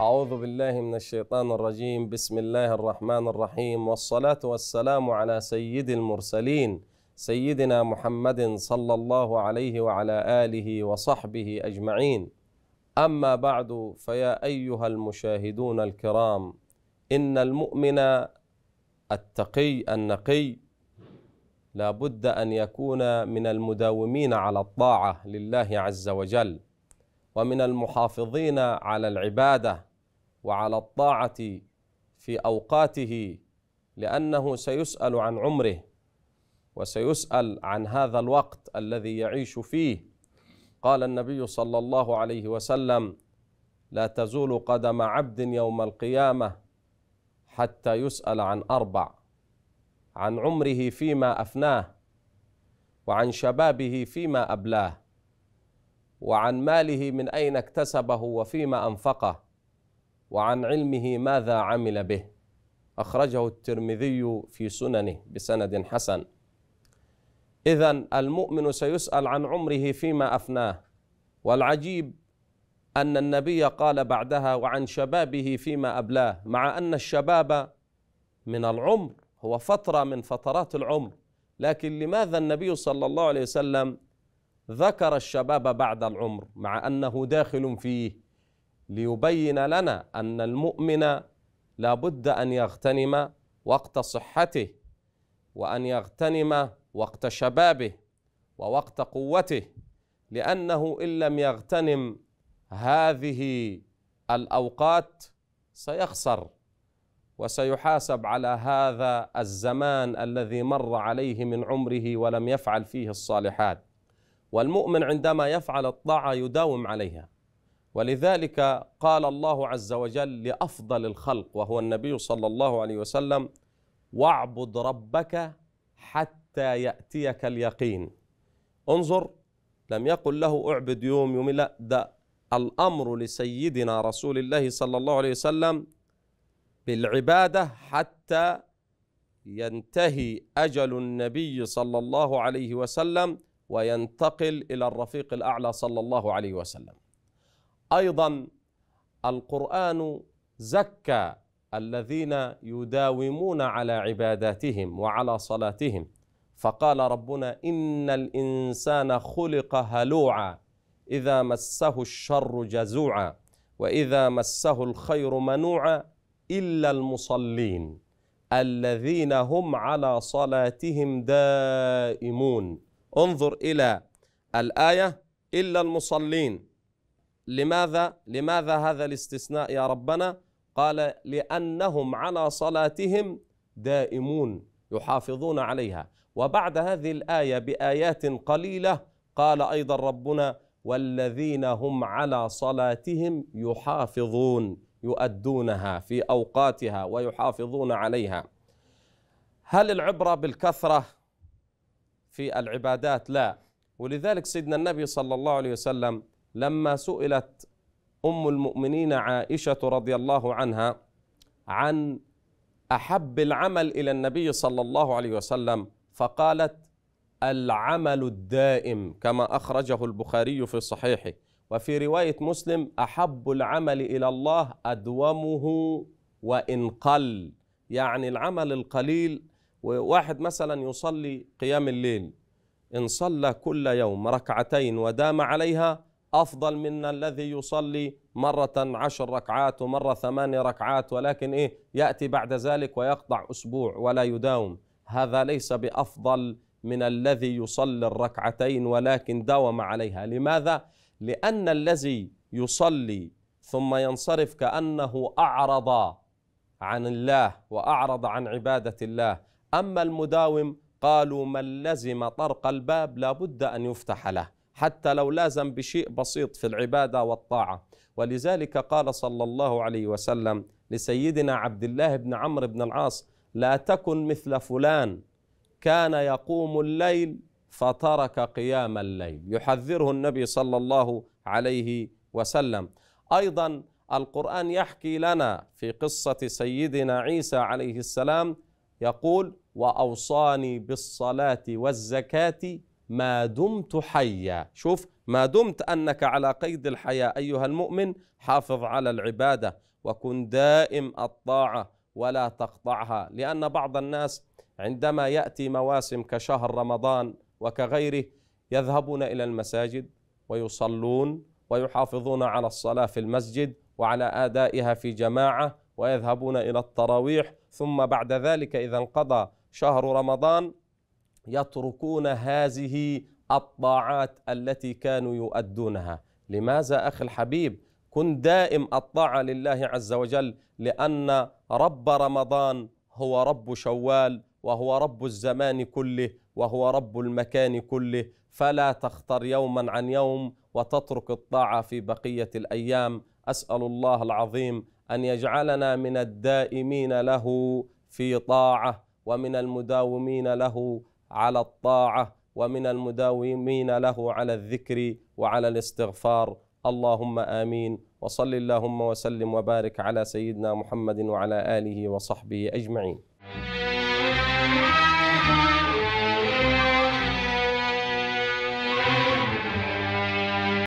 أعوذ بالله من الشيطان الرجيم بسم الله الرحمن الرحيم والصلاة والسلام على سيد المرسلين سيدنا محمد صلى الله عليه وعلى آله وصحبه أجمعين أما بعد فيا أيها المشاهدون الكرام إن المؤمن التقي النقي لا بد أن يكون من المداومين على الطاعة لله عز وجل ومن المحافظين على العباده وعلى الطاعة في أوقاته لأنه سيسأل عن عمره وسيسأل عن هذا الوقت الذي يعيش فيه قال النبي صلى الله عليه وسلم لا تزول قدم عبد يوم القيامة حتى يسأل عن أربع عن عمره فيما أفناه وعن شبابه فيما أبلاه وعن ماله من أين اكتسبه وفيما أنفقه وعن علمه ماذا عمل به أخرجه الترمذي في سننه بسند حسن إذا المؤمن سيسأل عن عمره فيما أفناه والعجيب أن النبي قال بعدها وعن شبابه فيما أبلاه مع أن الشباب من العمر هو فترة من فترات العمر لكن لماذا النبي صلى الله عليه وسلم ذكر الشباب بعد العمر مع أنه داخل فيه ليبين لنا أن المؤمن لابد أن يغتنم وقت صحته وأن يغتنم وقت شبابه ووقت قوته لأنه إن لم يغتنم هذه الأوقات سيخسر وسيحاسب على هذا الزمان الذي مر عليه من عمره ولم يفعل فيه الصالحات والمؤمن عندما يفعل الطاعة يداوم عليها ولذلك قال الله عز وجل لافضل الخلق وهو النبي صلى الله عليه وسلم واعبد ربك حتى ياتيك اليقين انظر لم يقل له اعبد يوم يوم لا ده الامر لسيدنا رسول الله صلى الله عليه وسلم بالعباده حتى ينتهي اجل النبي صلى الله عليه وسلم وينتقل الى الرفيق الاعلى صلى الله عليه وسلم ايضا القران زكى الذين يداومون على عباداتهم وعلى صلاتهم فقال ربنا ان الانسان خلق هلوعا اذا مسه الشر جزوعا واذا مسه الخير منوعا الا المصلين الذين هم على صلاتهم دائمون انظر الى الايه الا المصلين لماذا لماذا هذا الاستثناء يا ربنا قال لأنهم على صلاتهم دائمون يحافظون عليها وبعد هذه الآية بآيات قليلة قال أيضا ربنا والذين هم على صلاتهم يحافظون يؤدونها في أوقاتها ويحافظون عليها هل العبرة بالكثرة في العبادات؟ لا ولذلك سيدنا النبي صلى الله عليه وسلم لما سئلت ام المؤمنين عائشه رضي الله عنها عن احب العمل الى النبي صلى الله عليه وسلم فقالت العمل الدائم كما اخرجه البخاري في صحيحه وفي روايه مسلم احب العمل الى الله ادومه وان قل يعني العمل القليل واحد مثلا يصلي قيام الليل ان صلى كل يوم ركعتين ودام عليها أفضل من الذي يصلي مرة عشر ركعات ومرة ثمان ركعات ولكن إيه يأتي بعد ذلك ويقطع أسبوع ولا يداوم هذا ليس بأفضل من الذي يصلي الركعتين ولكن داوم عليها لماذا؟ لأن الذي يصلي ثم ينصرف كأنه أعرض عن الله وأعرض عن عبادة الله أما المداوم قالوا من لزم طرق الباب لابد أن يفتح له حتى لو لازم بشيء بسيط في العبادة والطاعة ولذلك قال صلى الله عليه وسلم لسيدنا عبد الله بن عمرو بن العاص لا تكن مثل فلان كان يقوم الليل فترك قيام الليل يحذره النبي صلى الله عليه وسلم أيضا القرآن يحكي لنا في قصة سيدنا عيسى عليه السلام يقول وأوصاني بالصلاة والزكاة ما دمت حيا شوف ما دمت أنك على قيد الحياة أيها المؤمن حافظ على العبادة وكن دائم الطاعة ولا تقطعها لأن بعض الناس عندما يأتي مواسم كشهر رمضان وكغيره يذهبون إلى المساجد ويصلون ويحافظون على الصلاة في المسجد وعلى آدائها في جماعة ويذهبون إلى التراويح ثم بعد ذلك إذا انقضى شهر رمضان يتركون هذه الطاعات التي كانوا يؤدونها لماذا أخي الحبيب كن دائم الطاعة لله عز وجل لأن رب رمضان هو رب شوال وهو رب الزمان كله وهو رب المكان كله فلا تختر يوما عن يوم وتترك الطاعة في بقية الأيام أسأل الله العظيم أن يجعلنا من الدائمين له في طاعة ومن المداومين له على الطاعة ومن المداومين له على الذكر وعلى الاستغفار اللهم آمين وصل اللهم وسلم وبارك على سيدنا محمد وعلى آله وصحبه أجمعين